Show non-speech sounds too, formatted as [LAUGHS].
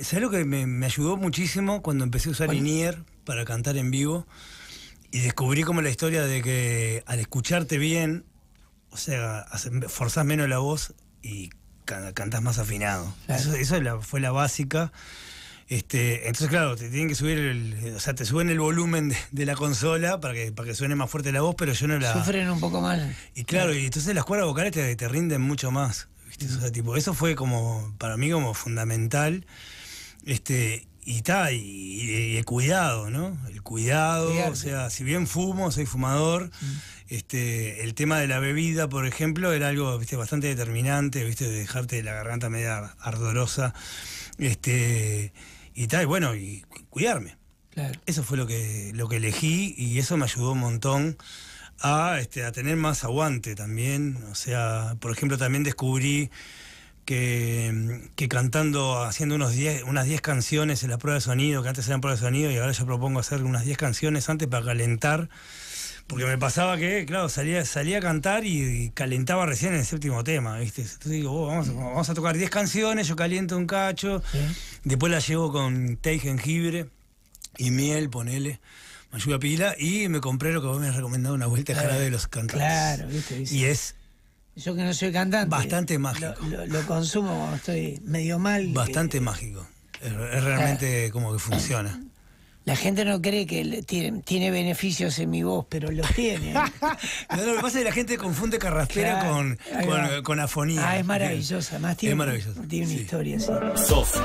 ¿Sabes lo que me, ayudó muchísimo cuando empecé a usar Inier para cantar en vivo? Y descubrí como la historia de que al escucharte bien, o sea, forzás menos la voz y cantás más afinado. Eso, fue la básica. Este, entonces, claro, te tienen que subir o sea, te suben el volumen de, la consola para que, para que suene más fuerte la voz, pero yo no la. Sufren un poco más. Y claro, y entonces las cuerdas vocales te rinden mucho más eso fue como, para mí, como fundamental. Este, y tal y, el cuidado, ¿no? El cuidado, o sea, si bien fumo, soy fumador, mm. este, el tema de la bebida, por ejemplo, era algo bastante determinante, ¿viste? De dejarte la garganta media ardorosa, este, y tal, bueno, y cuidarme. Eso fue lo que, lo que elegí y eso me ayudó un montón a, este, a tener más aguante también. O sea, por ejemplo, también descubrí que, cantando, haciendo unos diez, unas 10 canciones en la prueba de sonido, que antes eran pruebas de sonido, y ahora yo propongo hacer unas 10 canciones antes para calentar. Porque me pasaba que, claro, salía, salía a cantar y, calentaba recién en el séptimo tema, ¿viste? Entonces digo, oh, vamos, a tocar 10 canciones, yo caliento un cacho, después la llevo con té y jengibre y miel, ponele me ayuda pila y me compré lo que vos me has recomendado, una vuelta de jarabe de los cantantes. Claro, viste, viste. Y es. Yo que no soy cantante. Bastante mágico. Lo, consumo cuando estoy medio mal. Bastante eh, mágico. Es, realmente eh, como que funciona. La gente no cree que tiene, beneficios en mi voz, pero los tiene. [LAUGHS] no, lo que pasa es que la gente confunde carraspera con, con, afonía. Ah, es maravillosa. Más tiene, es maravillosa. Tiene una historia así. Sos